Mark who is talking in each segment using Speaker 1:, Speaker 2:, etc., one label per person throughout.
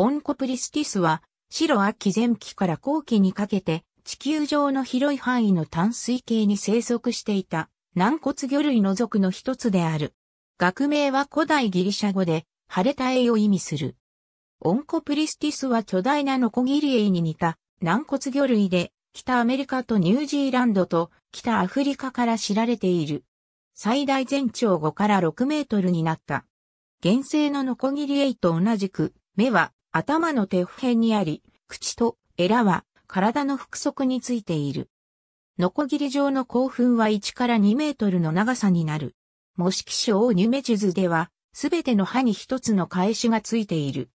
Speaker 1: オンコプリスティスは、白秋前期から後期にかけて、地球上の広い範囲の淡水系に生息していた、軟骨魚類の属の一つである。学名は古代ギリシャ語で、ハレタエを意味する。オンコプリスティスは巨大なノコギリエイに似た軟骨魚類で、北アメリカとニュージーランドと北アフリカから知られている。最大全長5から6メートルになった。原生のノコギリエと同じく、目は頭の手辺にあり、口とエラは体の腹側についている。ノコギリ状の興奮は1から2メートルの長さになる。模式書オーニュメジュズでは、すべての歯に一つの返しがついている。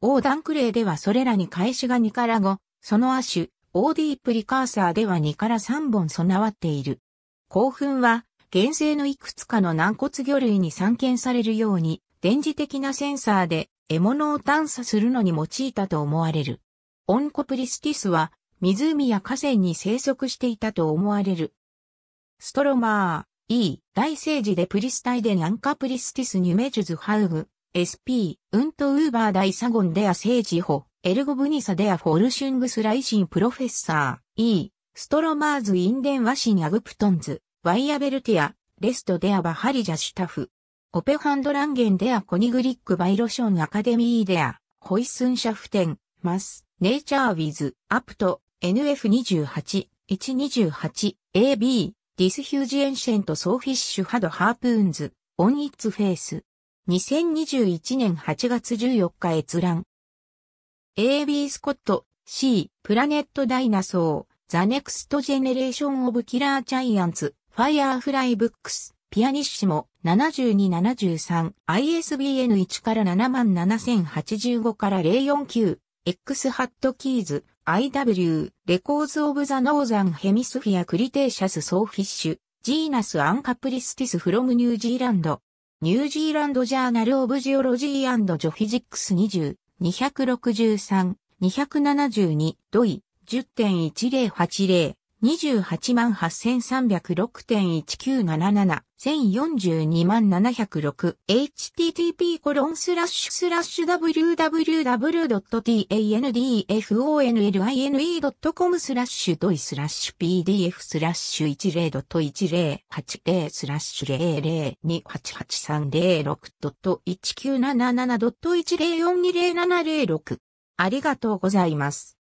Speaker 1: オーダンクレイではそれらに返しが2から5、その亜種、オーディープリカーサーでは2から3本備わっている。興奮は、原生のいくつかの軟骨魚類に散見されるように、電磁的なセンサーで獲物を探査するのに用いたと思われる。オンコプリスティスは湖や河川に生息していたと思われる。ストロマー、E、大聖寺でプリスタイデンアンカプリスティスニュメジュズハウグ、SP、ウントウーバー大サゴンデア聖寺ホ、エルゴブニサデアフォルシュングスライシンプロフェッサー、E、ストロマーズインデンワシンアグプトンズ、ワイアベルティア、レストデアバハリジャシュタフ。オペハンドランゲンデアコニグリックバイロションアカデミーデア、ホイスンシャフテン、マス、ネイチャーウィズ、アプト、NF28、128、AB、ディスヒュージエンシェントソーフィッシュハドハープーンズ、オンイッツフェイス。2021年8月14日閲覧。AB スコット、C、プラネットダイナソー、ザネクストジェネレーションオブキラージャイアンツ、ファイアーフライブックス。ピアニッシモ、7273、ISBN1 から77085から049、X ハットキーズ、IW、レコーズ・オブ・ザ・ノーザン・ヘミスフィア・クリテーシャス・ソーフィッシュ、ジーナス・アンカプリスティス・フロム・ニュージーランド、ニュージーランド・ジャーナル・オブ・ジオロジー・ジョフィジックス20、263、272、ドイ、10.1080 288,306.1977、1042,706、http コロンスラッシュスラッシュ www.tandfonline.com スラッシュドイスラッシュ pdf スラッシュ10.1080スラッシュ0 0 2 8 8 3 0 6 1 9 7 7 1 0 4 2 0 7 0 6ありがとうございます。